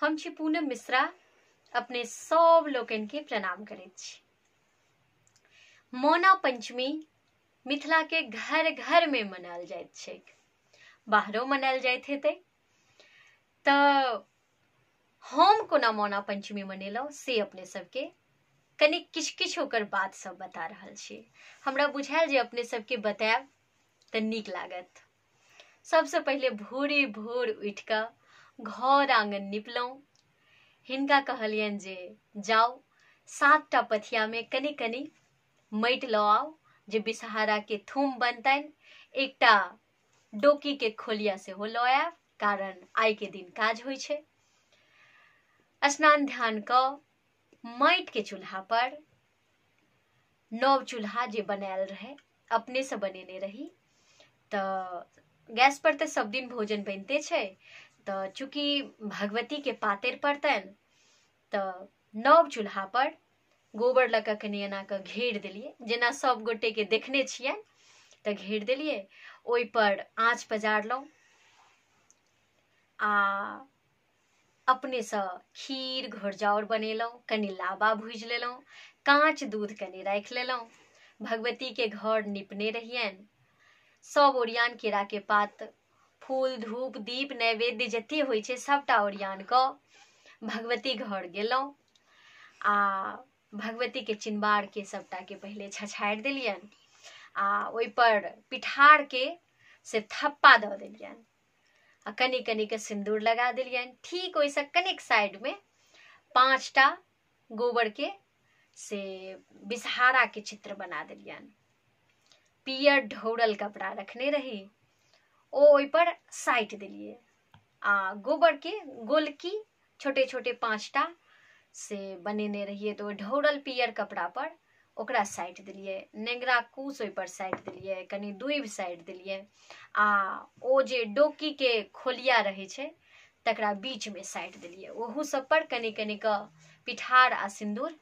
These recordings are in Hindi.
हम छी पूनम मिश्रा अपने सब लोकन के प्रणाम करे मौना पंचमी मिथिला के घर घर में मनाल जाए बाहरों मनाल मनायल थे हेतै तो हम कोना मौना पंचमी मनेलो से अपने सबके कनि किछ किछ होकर बात सब बता रहल छी हमरा बुझाएल जे अपने सबके बताएब त निक लागत सबसे पहले भोरे भोर उठि घर आंगन निपलों हिनका कहलियन जे जाउ सातटा में कनी कनि माटि लऽ आउ जे के थूम बनतनि एकटा के खोलिया हो लो आया कारण के दिन काज होइ स्नान ध्यान के चूल्हा पर नव चूल्हा जे बनायल अपने से बनेने रही गैस पर तो सब दिन भोजन बनते तो चूंकि भगवती के पातर पड़तन तो नव चूल्हा पर गोबर लऽ कऽ एना के घेर देलियै जेना गोटे के देखने छियनि तो घेर देलियै पर आँच पजारलहुँ आ अपने से खीर घोरजाउर बनेलहुँ कनी लाबा भुज लेलहुँ कांच दूध राख राखि भगवती के घर निपने रहियनि सब ओरियान के पात फूल धूप दीप नैवेद्य जते हो सबटा ओरियान क भगवती घर गल आ भगवती के के सबटा के पहले छछाड़ि दिलियन आ पिठार के से थप्पा द दिलियन आ कनी के सिंदूर लगा दिलियन ठीक वैसे कनिक साइड साइडमे पाँचटा के से के चित्र बना दिलियन पियर ढोरल कपड़ा रखने रही ओ ओहिपर साटि देलियै आ गोल गोलकी छोटे छोटे पाँचटा से बनेने रहिए तो ढौरल पियर पर ओकरा साइट दिलिए नेंगरा कूस ओहिपर साटि देलियै कनि दुबि साटि दिलिए आ ओ जे के खोलिया रहै छै तकरा में साटि देलियै ओहू पर कनी कनी का पिठार आ सिन्दूर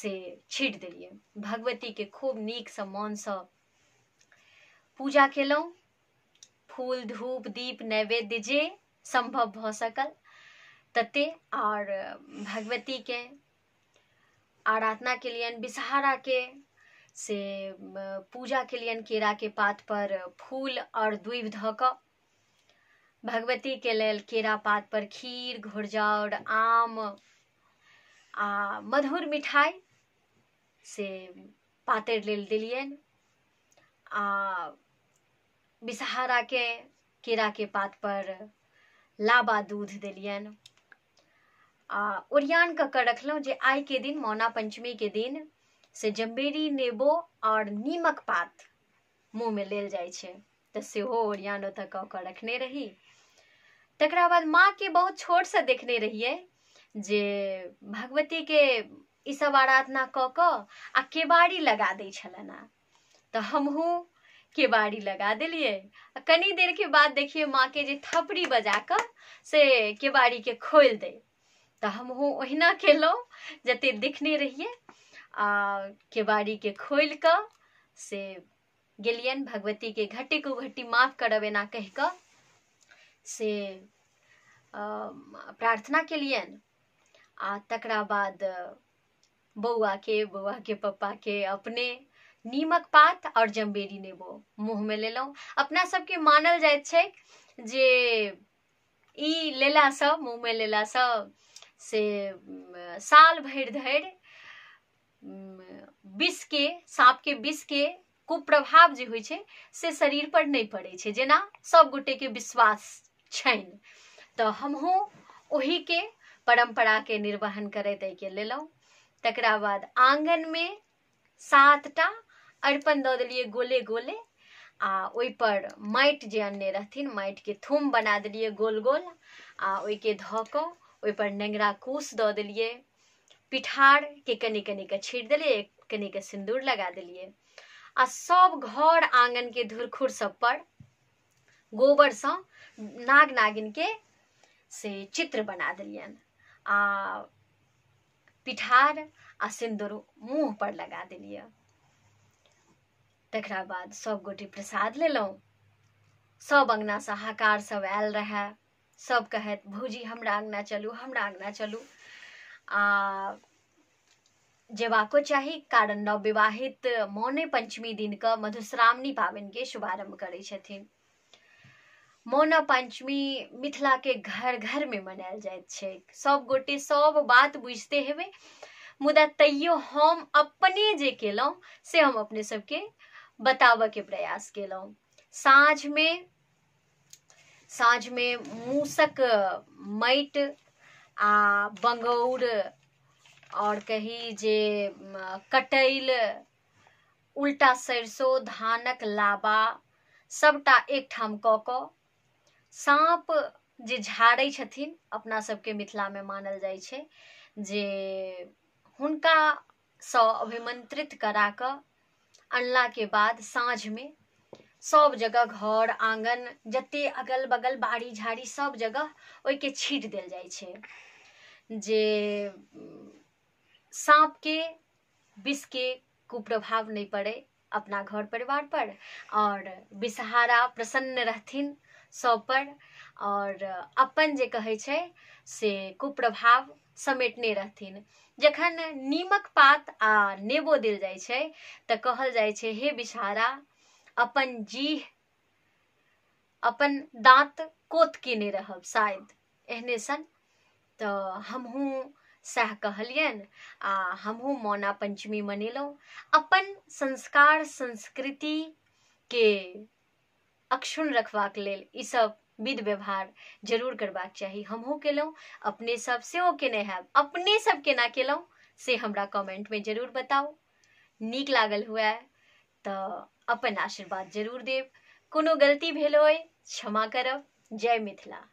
से छीट भगवती के खूब सम्मान मोनसँ पूजा केलहुँ फूल धूप दीप नैवेद्य जे संभव भ सकल तते और भगवती के आराधना के लिए विषहारा के से पूजा के लिए केरा के पात पर फूल और दूब धऽ भगवती के लिए केरा पात पर खीर घोरजाउर आम आ मधुर मिठाई से पातर लेल दिलियन आ बिसहारा के केरा के पात पर लाबा दूध दिलियन आ ओरियान कऽ कऽ रखलहुँ जे के दिन मौना पंचमी के दिन से जम्बेरी नेबो और नीमक पात मुँहमे लेल जाइ छै तऽ सेहो ओरियान ओतऽ कऽ कऽ रखने रही तकरा बाद के बहुत से देखने रहिए जे के इस आराधना कऽ कऽ आ केबाड़ी लगा दी छलना तो हमहू केबाड़ी लगा दिलिए कनी देर के बाद देखिए माँ के जे थपड़ी बजा कर से केबाड़ी के खोल दे तो हम ओहिना केलहुँ जते देखने रहिए आ केबाड़ी के खोल कर से गलियन भगवती के घटी को घटी माफ करब एना कह कर से प्रार्थना कलियन आ तकरा बाद बउआ के बौआ के पप्पा के अपने नीमक पात और जम्बेरी नेबो मुँह में लेलहुँ अपना सबके मानल जाए छे जे ई लेलासँ मुँहमे लेलासँ से साल के धरि के विष के कुप्रभाव जे होइ छै से शरीर पर नहीं पड़े जेना सब गोटे के विश्वास हमहू तऽ के परंपरा के निर्वहन करते एहिके लेलहुँ तकरा बाद सात सातटा अरिपन दऽ देलियै गोले गोले आ पर माटि जे अनने रहथिन माटिके थूम बना देलियै गोल गोल आ ओहिके धऽ कऽ ओहिपर नेङ्गरा कूस दऽ देलियै पिठारके कनि कनिके छीट देलियै कनिके सिन्दूर लगा देलियै आ सब घर के धुरखुर सब गोबर गोबरसँ नाग नागिनके से चित्र बना देलियनि आ पिठार आ सिन्दूर पर लगा देलियै तकरा बाद सब गोटे प्रसाद लेलहुँ सब से हकार सब आयल रहे सब कहैत भौजी हमरा अंगना चलू हमरा अंगना चलू आ जेबाको चाही कारण नवविवाहित मौने पंचमी दिन का मधुश्रावणी के शुभारम्भ करे छथिन मौना मिथिला के घर घर में मनायल जाइत सब गोटे सब बात बुझते हेबै मुदा तैयो हम अपने जे केलहुँ से हम अपने सबके बताव के प्रयास केलहुँ साँझ में साँझ में मूसक माटि आ बंगौर और कही जे कटैल उल्टा सरसों धानक लाबा सबटा एक ठाम कऽ साँप जे झाड़े छथिन अपना सबके में मानल जाए छे, जे हुनकासँ अभिमंत्रित करा कर अनला के बाद साँझ में सब जगह घर आंगन जते अगल बगल बाड़ी झाड़ी सब जगह वही के छीट दिल जाए छे जे सांप के विष के कुप्रभाव नहीं पड़े अपना घर परिवार पर और विषहारा प्रसन्न रहथिन सब पर और अपन जे कहे छे से कुप्रभाव समेटने रहथिन जखन नीमक पात आ नेबो देल जाय छै त कहल जाय छै हे बिषहारा अपन जीह अपन दाँत कोत केने रहब शायद एहने सन त हमहू सह कहलियन आ हमहू मौना पंचमी मनेलहुँ अपन संस्कार के अक्षुण रखबाक लेल ईसभ विध व्यवहार जरूर करबाक चाही हमहूँ केलहुँ अपने सब ओ केने हैब अपने सब केना केलहुँ से हमरा में जरूर बताओ नीक लागल हुए तो अपन आशीर्वाद जरूर देब कोनो गलती भेल होय क्षमा करब जय मिथिला